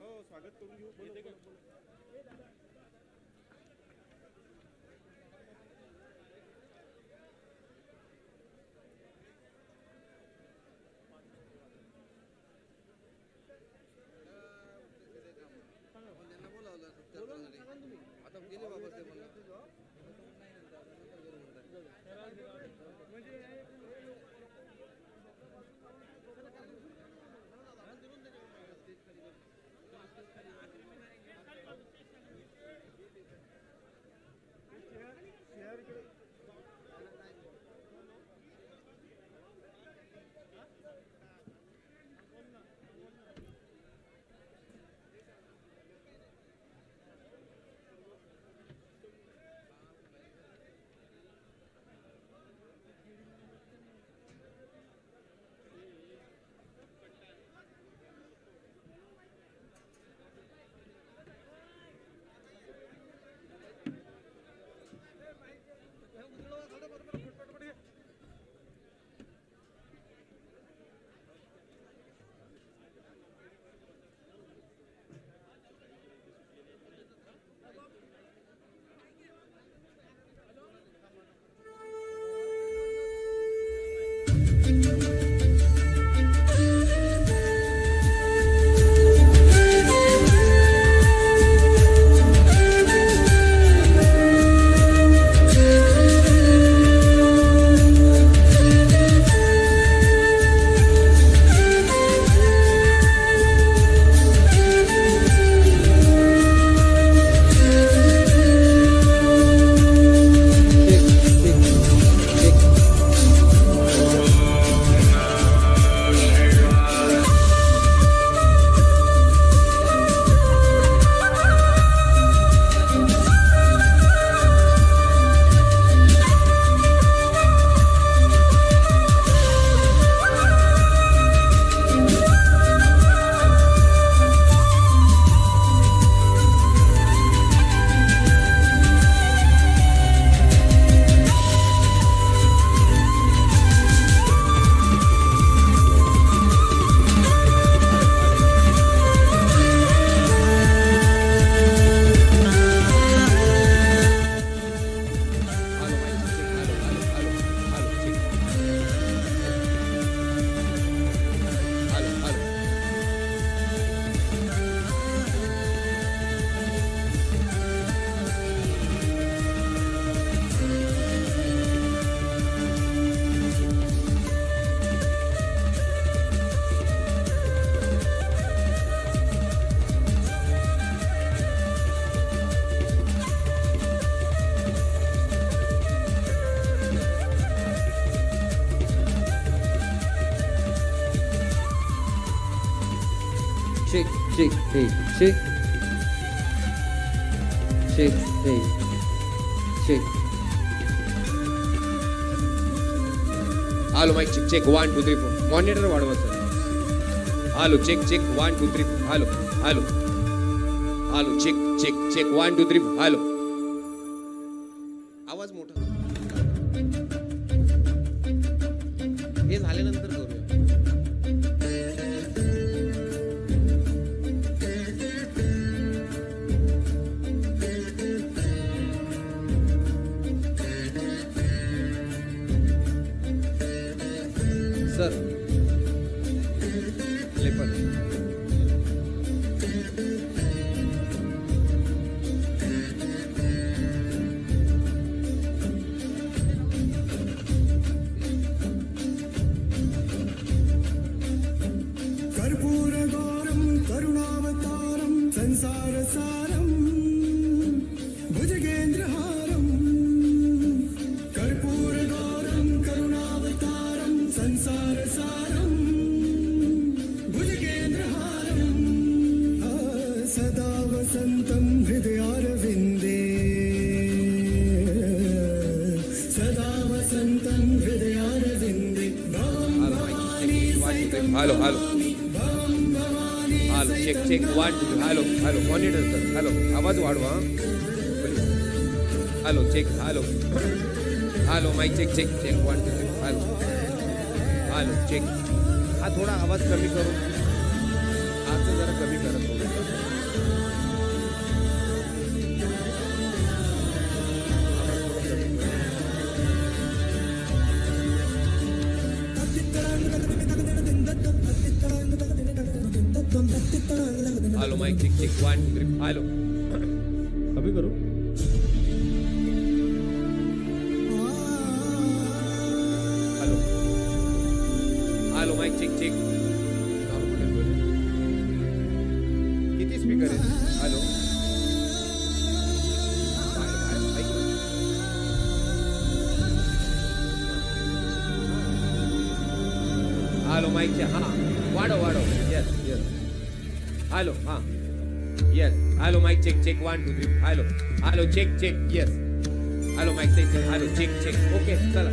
हो स्वागत करून घेऊ eight, shake, shake, eight, shake. Hello mic check check one two three four monitor వాడవచ్చు hello check check one two three four hello hello hello check check check one two three four hello वसन्तं हृदयारविन्दे सदा वसन्तं हृदयारविन्दे hello hello hello check check वाट hello hello monitor sir hello आवाज वाढवा hello check hello hello my check check check वाट hello hello check हा थोडा आवाज कमी करू आज जरा कमी करा थोडं वन हॅलो कमी करू hello hello mic check check किती स्पीकर आहे हॅलो हॅलो माईकचे हां check, check. One, two, three. Hello. Hello, check, check. Yes. Hello, Mike. Check, check. Hello, check, check. Okay, चला,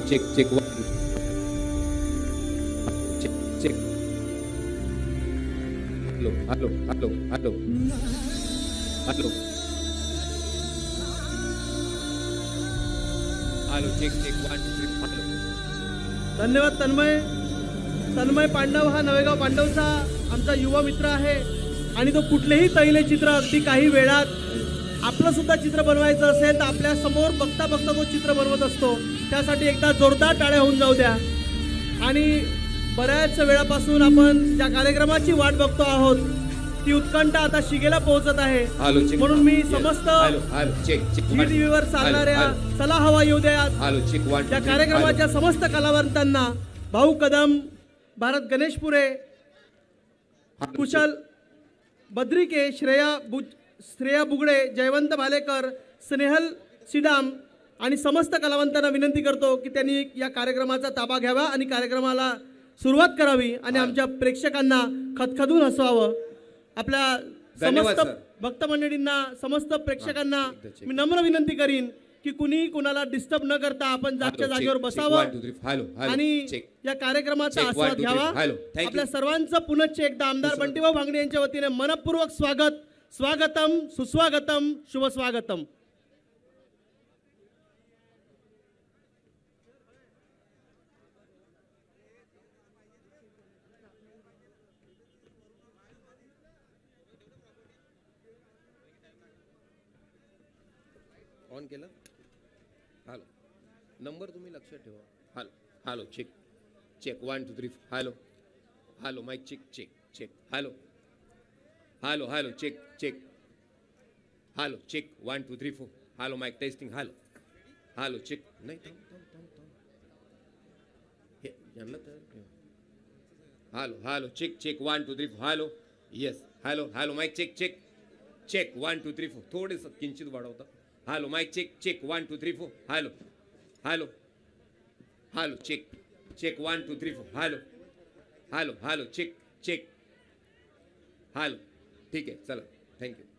check check check check hello hello hello hello hello hello check check धन्यवाद तन्मय तन्मय पांडव हा नवेगाव पांडवचा आमचा युवा मित्र आहे आणि तो कुठलेही तैले चित्र अगदी काही वेळात आपलं सुद्धा चित्र बनवायचं असेल तर आपल्या समोर बघता बघता तो चित्र बनवत असतो त्यासाठी एकदा जोरदार टाळ्या होऊन जाऊ द्या आणि बऱ्याच वेळापासून आपण ज्या कार्यक्रमाची वाट बघतो आहोत ती उत्कंठा आता शिगेला पोहोचत आहे म्हणून मी समस्त टीव्हीवर चालणाऱ्या सला हवा येऊ द्या या कार्यक्रमाच्या समस्त कलावंतांना भाऊ कदम भारत गणेशपुरे कुशल बद्रिके श्रेया बु श्रेया बुगडे जयवंत भालेकर स्नेहल सिदाम आणि समस्त कलावंतांना विनंती करतो की त्यांनी या कार्यक्रमाचा ताबा घ्यावा आणि कार्यक्रमाला सुरुवात करावी आणि आमच्या प्रेक्षकांना खतखदून हसवावं आपल्या समस्त भक्त मंडळींना समस्त प्रेक्षकांना मी नम्र विनंती करीन की कुणी कुणाला डिस्टर्ब न करता आपण जागच्या जागेवर बसावं आणि या कार्यक्रमाचा आस्वाद घ्यावा आपल्या सर्वांचं पुनश्च एकदा आमदार बंटीभाऊ भांगडे यांच्या वतीने मनपूर्वक स्वागत स्वागतम सुस्वागतम शुभस्वागतम ऑन केलं हॅलो नंबर तुम्ही लक्षात ठेवा hello hello check check one two three hello hello mic check check check hello hello hello check check hello check one two three four hello mic testing hello hello check नाही थांब थांब हे यांना hello hello check check one two three four hello yes hello hello mic check check check one two three four थोडेसं किंचित वाढवता Hello, my check, check. One, two, three, four. Hello. Hello. Hello, check. Check. One, two, three, four. Hello. Hello, hello, check, check. Hello. ठीक है चलो thank you